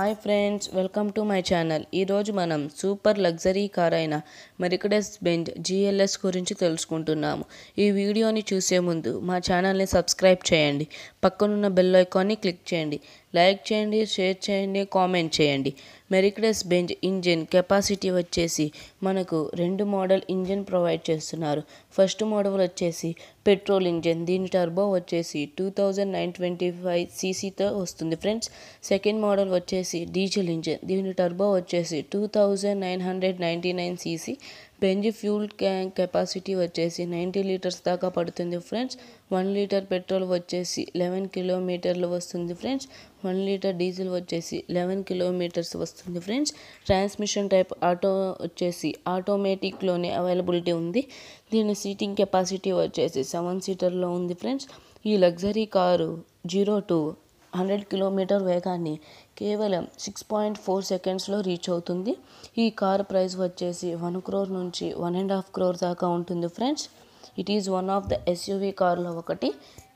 hi friends welcome to my channel ఈరోజు మనం super luxury car అయిన మెరికడెస్ బెంజ్ జిఎల్ఎస్ గురించి తెలుసుకుంటున్నాము ఈ వీడియోని చూసే ముందు మా ఛానల్ని సబ్స్క్రైబ్ చేయండి పక్కనున్న బెల్ ఐకాన్ని క్లిక్ చేయండి లైక్ చేయండి షేర్ చేయండి కామెంట్ చేయండి మెరిక్డెస్ బెంజ్ ఇంజిన్ కెపాసిటీ వచ్చేసి మనకు రెండు మోడల్ ఇంజిన్ ప్రొవైడ్ చేస్తున్నారు ఫస్ట్ మోడల్ వచ్చేసి పెట్రోల్ ఇంజిన్ దీని టర్బో వచ్చేసి two thousand nine twenty five సీసీతో వస్తుంది ఫ్రెండ్స్ సెకండ్ మోడల్ వచ్చేసి డీజిల్ ఇంజిన్ దీని టర్బో వచ్చేసి two thousand nine hundred ninety nine CC Benz fuel can capacity వచ్చేసి నైంటీ లీటర్స్ దాకా పడుతుంది ఫ్రెండ్స్ వన్ లీటర్ పెట్రోల్ వచ్చేసి లెవెన్ కిలోమీటర్లు వస్తుంది ఫ్రెండ్స్ వన్ లీటర్ డీజిల్ వచ్చేసి లెవెన్ కిలోమీటర్స్ వస్తుంది ఫ్రెండ్స్ ట్రాన్స్మిషన్ టైప్ ఆటో వచ్చేసి ఆటోమేటిక్లోనే అవైలబిలిటీ ఉంది దీని సీటింగ్ కెపాసిటీ వచ్చేసి సెవెన్ సీటర్లో ఉంది ఫ్రెండ్స్ ఈ luxury car zero to hundred kilometre వేగాన్ని కేవలం సిక్స్ పాయింట్ ఫోర్ సెకండ్స్లో రీచ్ అవుతుంది ఈ కార్ ప్రైస్ వచ్చేసి వన్ క్రోర్ నుంచి వన్ అండ్ హాఫ్ క్రోర్ దాకా ఉంటుంది friends it is one of the SUV కార్లో ఒకటి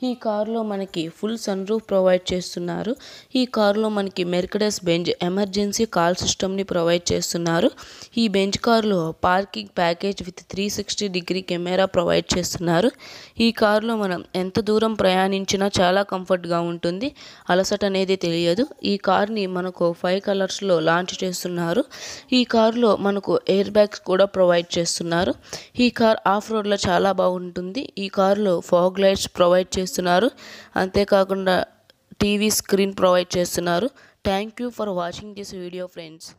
ఈ కారులో మనకి ఫుల్ సన్ రూఫ్ ప్రొవైడ్ చేస్తున్నారు ఈ కారులో మనకి మెర్కడస్ బెంజ్ ఎమర్జెన్సీ కాల్ సిస్టమ్ని ప్రొవైడ్ చేస్తున్నారు ఈ బెంజ్ కారులో parking package with three sixty degree camera provide చేస్తున్నారు ఈ కారులో మనం ఎంత దూరం ప్రయాణించినా చాలా కంఫర్ట్గా ఉంటుంది అలసట అనేది తెలియదు ఈ కార్ని మనకు ఫైవ్ కలర్స్లో లాంచ్ చేస్తున్నారు ఈ కారులో మనకు ఎయిర్ బ్యాగ్స్ కూడా ప్రొవైడ్ చేస్తున్నారు ఈ కార్ ఆఫ్ రోడ్లో చాలా బాగుంది ఉంటుంది ఈ కారులో ఫాగ్ లైట్స్ ప్రొవైడ్ చేస్తున్నారు అంతేకాకుండా టీవీ స్క్రీన్ ప్రొవైడ్ చేస్తున్నారు thank you for watching this video friends